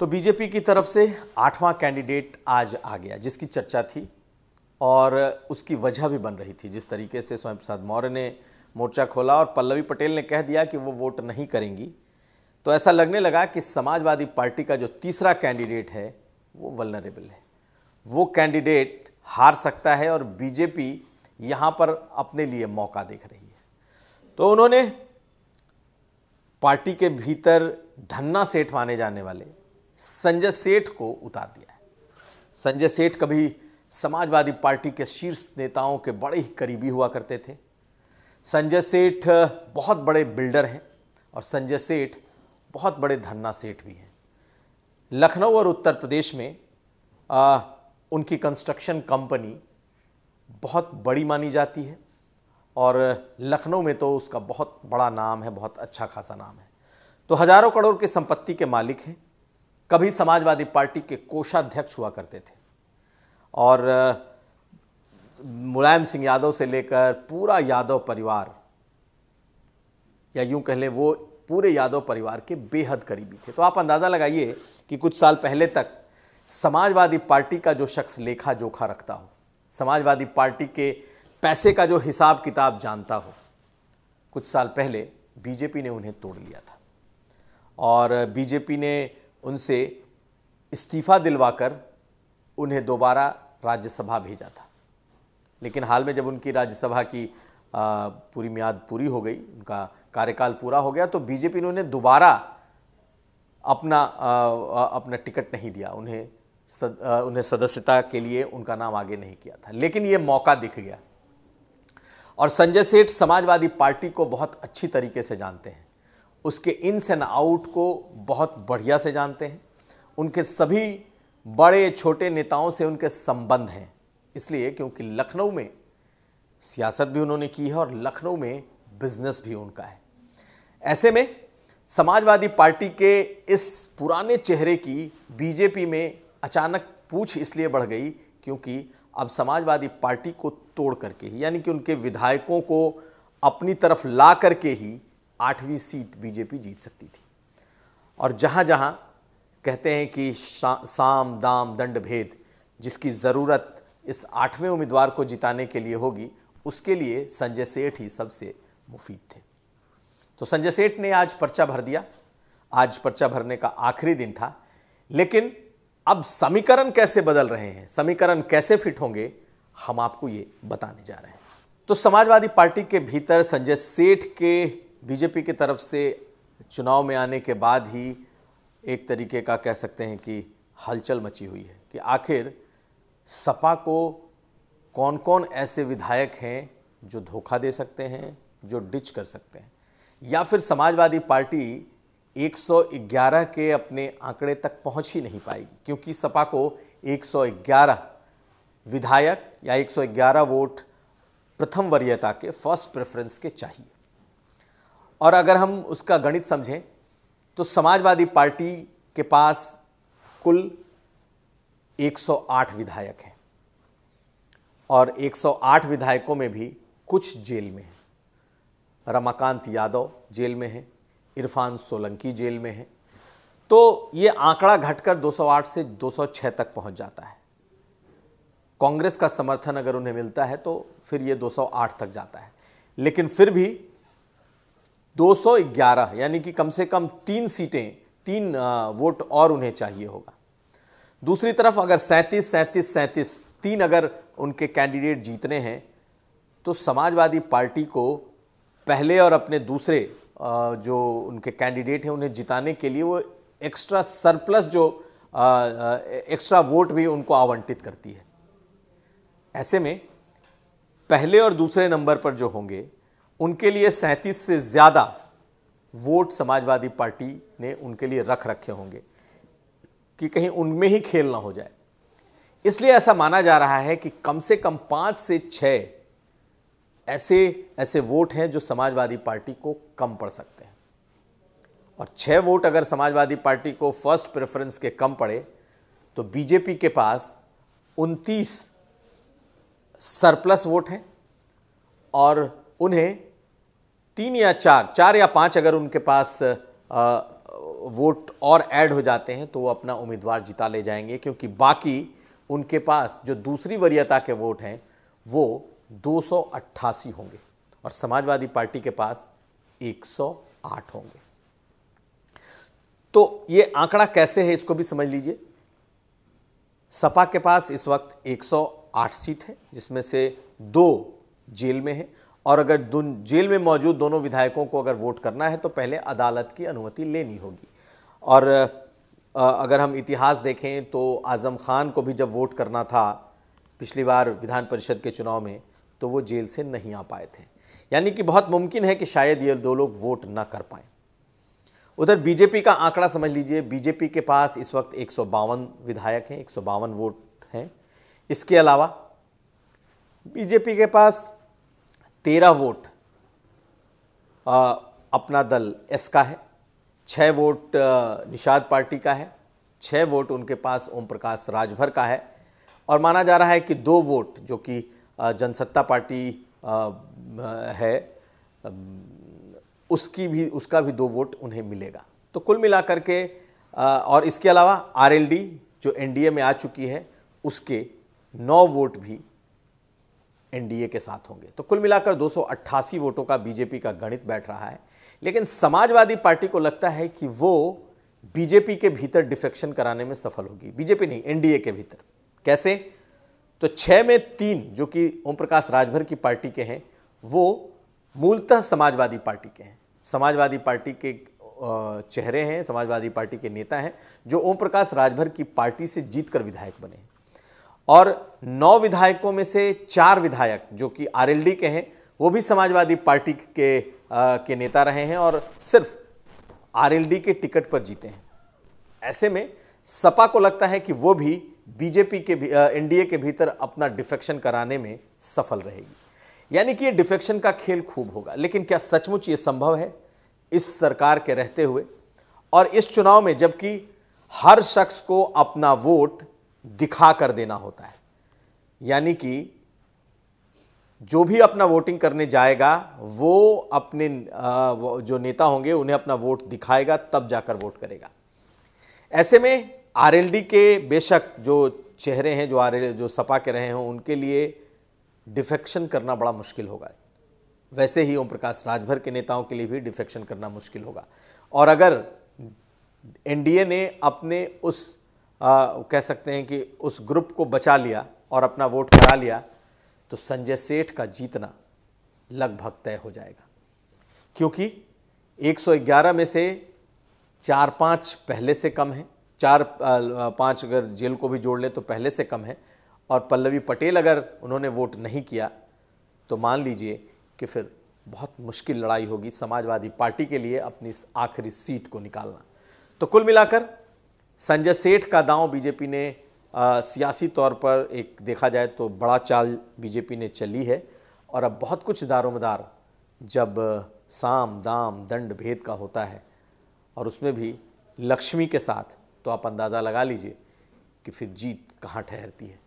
तो बीजेपी की तरफ से आठवां कैंडिडेट आज आ गया जिसकी चर्चा थी और उसकी वजह भी बन रही थी जिस तरीके से स्वयं प्रसाद मौर्य ने मोर्चा खोला और पल्लवी पटेल ने कह दिया कि वो वोट नहीं करेंगी तो ऐसा लगने लगा कि समाजवादी पार्टी का जो तीसरा कैंडिडेट है वो वलनरेबल है वो कैंडिडेट हार सकता है और बीजेपी यहाँ पर अपने लिए मौका देख रही है तो उन्होंने पार्टी के भीतर धन्ना सेठ माने जाने वाले संजय सेठ को उतार दिया है संजय सेठ कभी समाजवादी पार्टी के शीर्ष नेताओं के बड़े ही करीबी हुआ करते थे संजय सेठ बहुत बड़े बिल्डर हैं और संजय सेठ बहुत बड़े धन्ना सेठ भी हैं लखनऊ और उत्तर प्रदेश में आ, उनकी कंस्ट्रक्शन कंपनी बहुत बड़ी मानी जाती है और लखनऊ में तो उसका बहुत बड़ा नाम है बहुत अच्छा खासा नाम है तो हज़ारों करोड़ के संपत्ति के मालिक हैं कभी समाजवादी पार्टी के कोषाध्यक्ष हुआ करते थे और मुलायम सिंह यादव से लेकर पूरा यादव परिवार या यूं कह लें वो पूरे यादव परिवार के बेहद करीबी थे तो आप अंदाज़ा लगाइए कि कुछ साल पहले तक समाजवादी पार्टी का जो शख्स लेखा जोखा रखता हो समाजवादी पार्टी के पैसे का जो हिसाब किताब जानता हो कुछ साल पहले बीजेपी ने उन्हें तोड़ लिया था और बीजेपी ने उनसे इस्तीफ़ा दिलवाकर उन्हें दोबारा राज्यसभा भेजा था लेकिन हाल में जब उनकी राज्यसभा की आ, पूरी मियाद पूरी हो गई उनका कार्यकाल पूरा हो गया तो बीजेपी ने उन्हें दोबारा अपना आ, अपना टिकट नहीं दिया उन्हें सद, आ, उन्हें सदस्यता के लिए उनका नाम आगे नहीं किया था लेकिन ये मौका दिख गया और संजय सेठ समाजवादी पार्टी को बहुत अच्छी तरीके से जानते हैं उसके इन्स एंड आउट को बहुत बढ़िया से जानते हैं उनके सभी बड़े छोटे नेताओं से उनके संबंध हैं इसलिए क्योंकि लखनऊ में सियासत भी उन्होंने की है और लखनऊ में बिजनेस भी उनका है ऐसे में समाजवादी पार्टी के इस पुराने चेहरे की बीजेपी में अचानक पूछ इसलिए बढ़ गई क्योंकि अब समाजवादी पार्टी को तोड़ करके ही यानी कि उनके विधायकों को अपनी तरफ ला करके ही आठवीं सीट बीजेपी जीत सकती थी और जहां जहां कहते हैं कि साम दाम दंड भेद जिसकी ज़रूरत इस आठवें उम्मीदवार को जिताने के लिए होगी उसके लिए संजय सेठ ही सबसे मुफीद थे तो संजय सेठ ने आज पर्चा भर दिया आज पर्चा भरने का आखिरी दिन था लेकिन अब समीकरण कैसे बदल रहे हैं समीकरण कैसे फिट होंगे हम आपको ये बताने जा रहे हैं तो समाजवादी पार्टी के भीतर संजय सेठ के बीजेपी की तरफ से चुनाव में आने के बाद ही एक तरीके का कह सकते हैं कि हलचल मची हुई है कि आखिर सपा को कौन कौन ऐसे विधायक हैं जो धोखा दे सकते हैं जो डिच कर सकते हैं या फिर समाजवादी पार्टी 111 के अपने आंकड़े तक पहुंच ही नहीं पाएगी क्योंकि सपा को 111 विधायक या 111 वोट प्रथम वरीयता के फर्स्ट प्रेफरेंस के चाहिए और अगर हम उसका गणित समझें तो समाजवादी पार्टी के पास कुल 108 विधायक हैं और 108 विधायकों में भी कुछ जेल में हैं रमाकांत यादव जेल में हैं इरफान सोलंकी जेल में हैं तो ये आंकड़ा घटकर 208 से 206 तक पहुंच जाता है कांग्रेस का समर्थन अगर उन्हें मिलता है तो फिर ये 208 तक जाता है लेकिन फिर भी 211 यानी कि कम से कम तीन सीटें तीन वोट और उन्हें चाहिए होगा दूसरी तरफ अगर सैंतीस सैंतीस सैंतीस तीन अगर उनके कैंडिडेट जीतने हैं तो समाजवादी पार्टी को पहले और अपने दूसरे जो उनके कैंडिडेट हैं उन्हें जिताने के लिए वो एक्स्ट्रा सरप्लस जो एक्स्ट्रा वोट भी उनको आवंटित करती है ऐसे में पहले और दूसरे नंबर पर जो होंगे उनके लिए सैंतीस से ज़्यादा वोट समाजवादी पार्टी ने उनके लिए रख रखे होंगे कि कहीं उनमें ही खेल ना हो जाए इसलिए ऐसा माना जा रहा है कि कम से कम पाँच से छः ऐसे ऐसे वोट हैं जो समाजवादी पार्टी को कम पड़ सकते हैं और छः वोट अगर समाजवादी पार्टी को फर्स्ट प्रेफरेंस के कम पड़े तो बीजेपी के पास उनतीस सरप्लस वोट हैं और उन्हें तीन या चार चार या पांच अगर उनके पास वोट और ऐड हो जाते हैं तो वो अपना उम्मीदवार जिता ले जाएंगे क्योंकि बाकी उनके पास जो दूसरी वरीयता के वोट हैं वो दो होंगे और समाजवादी पार्टी के पास 108 होंगे तो ये आंकड़ा कैसे है इसको भी समझ लीजिए सपा के पास इस वक्त 108 सीट है जिसमें से दो जेल में है और अगर जेल में मौजूद दोनों विधायकों को अगर वोट करना है तो पहले अदालत की अनुमति लेनी होगी और अगर हम इतिहास देखें तो आज़म खान को भी जब वोट करना था पिछली बार विधान परिषद के चुनाव में तो वो जेल से नहीं आ पाए थे यानी कि बहुत मुमकिन है कि शायद ये दो लोग वोट ना कर पाएँ उधर बीजेपी का आंकड़ा समझ लीजिए बीजेपी के पास इस वक्त एक विधायक हैं एक वोट हैं इसके अलावा बीजेपी के पास तेरह वोट आ, अपना दल एस का है छः वोट निषाद पार्टी का है छः वोट उनके पास ओम प्रकाश राजभर का है और माना जा रहा है कि दो वोट जो कि जनसत्ता पार्टी है उसकी भी उसका भी दो वोट उन्हें मिलेगा तो कुल मिलाकर के और इसके अलावा आरएलडी जो एनडीए में आ चुकी है उसके नौ वोट भी एनडीए के साथ होंगे तो कुल मिलाकर 288 वोटों का बीजेपी का गणित बैठ रहा है लेकिन समाजवादी पार्टी को लगता है कि वो बीजेपी के भीतर डिफेक्शन कराने में सफल होगी बीजेपी नहीं एनडीए के भीतर कैसे तो छह में तीन जो कि ओम प्रकाश राजभर की पार्टी के हैं वो मूलतः समाजवादी पार्टी के हैं समाजवादी पार्टी के चेहरे हैं समाजवादी पार्टी के नेता हैं जो ओम प्रकाश राजभर की पार्टी से जीतकर विधायक बने हैं और नौ विधायकों में से चार विधायक जो कि आरएलडी के हैं वो भी समाजवादी पार्टी के आ, के नेता रहे हैं और सिर्फ आरएलडी के टिकट पर जीते हैं ऐसे में सपा को लगता है कि वो भी बीजेपी के एनडीए के भीतर अपना डिफेक्शन कराने में सफल रहेगी यानी कि ये डिफेक्शन का खेल खूब होगा लेकिन क्या सचमुच ये संभव है इस सरकार के रहते हुए और इस चुनाव में जबकि हर शख्स को अपना वोट दिखा कर देना होता है यानी कि जो भी अपना वोटिंग करने जाएगा वो अपने जो नेता होंगे उन्हें अपना वोट दिखाएगा तब जाकर वोट करेगा ऐसे में आरएलडी के बेशक जो चेहरे हैं जो आर जो सपा के रहे हों उनके लिए डिफेक्शन करना बड़ा मुश्किल होगा वैसे ही ओम प्रकाश राजभर के नेताओं के लिए भी डिफेक्शन करना मुश्किल होगा और अगर एनडीए ने अपने उस आ, कह सकते हैं कि उस ग्रुप को बचा लिया और अपना वोट करा लिया तो संजय सेठ का जीतना लगभग तय हो जाएगा क्योंकि 111 में से चार पाँच पहले से कम है चार पाँच अगर जेल को भी जोड़ ले तो पहले से कम है और पल्लवी पटेल अगर उन्होंने वोट नहीं किया तो मान लीजिए कि फिर बहुत मुश्किल लड़ाई होगी समाजवादी पार्टी के लिए अपनी इस आखिरी सीट को निकालना तो कुल मिलाकर संजय सेठ का दांव बीजेपी ने आ, सियासी तौर पर एक देखा जाए तो बड़ा चाल बीजेपी ने चली है और अब बहुत कुछ दारोमदार जब साम दाम दंड भेद का होता है और उसमें भी लक्ष्मी के साथ तो आप अंदाज़ा लगा लीजिए कि फिर जीत कहाँ ठहरती है